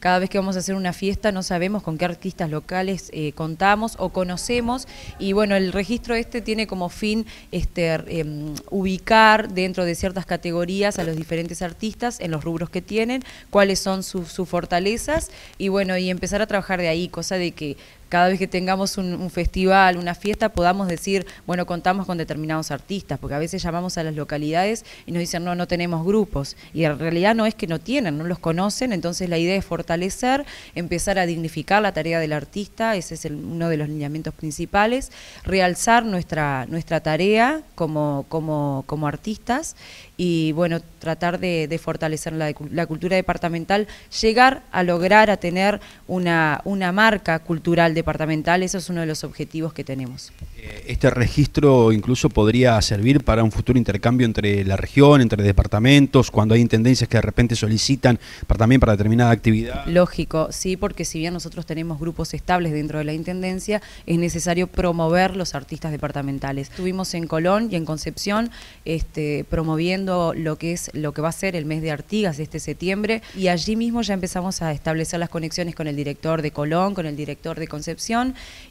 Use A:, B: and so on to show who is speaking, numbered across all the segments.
A: Cada vez que vamos a hacer una fiesta no sabemos con qué artistas locales eh, contamos o conocemos y bueno, el registro este tiene como fin este, em, ubicar dentro de ciertas categorías a los diferentes artistas en los rubros que tienen, cuáles son sus fortalezas y bueno, y empezar a trabajar de ahí, cosa de que cada vez que tengamos un, festival, una fiesta, podamos decir, bueno, contamos con determinados artistas, porque a veces llamamos a las localidades y nos dicen, no, no tenemos grupos. Y en realidad no es que no tienen, no los conocen, entonces la idea es fortalecer, empezar a dignificar la tarea del artista, ese es uno de los lineamientos principales, realzar nuestra, nuestra tarea como, como, como artistas y bueno, tratar de, fortalecer la, cultura departamental, llegar a lograr a tener una, una marca cultural de departamental, eso es uno de los objetivos que tenemos.
B: Eh, ¿Este registro incluso podría servir para un futuro intercambio entre la región, entre departamentos, cuando hay intendencias que de repente solicitan también para determinada actividad?
A: Lógico, sí, porque si bien nosotros tenemos grupos estables dentro de la intendencia, es necesario promover los artistas departamentales. Estuvimos en Colón y en Concepción este, promoviendo lo que, es, lo que va a ser el mes de Artigas este septiembre y allí mismo ya empezamos a establecer las conexiones con el director de Colón, con el director de Concepción,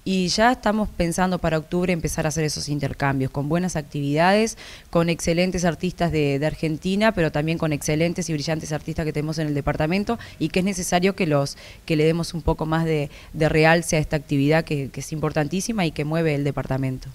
A: y ya estamos pensando para octubre empezar a hacer esos intercambios con buenas actividades, con excelentes artistas de, Argentina, pero también con excelentes y brillantes artistas que tenemos en el departamento y que es necesario que los que le demos un poco más de, realce a esta actividad que es importantísima y que mueve el departamento.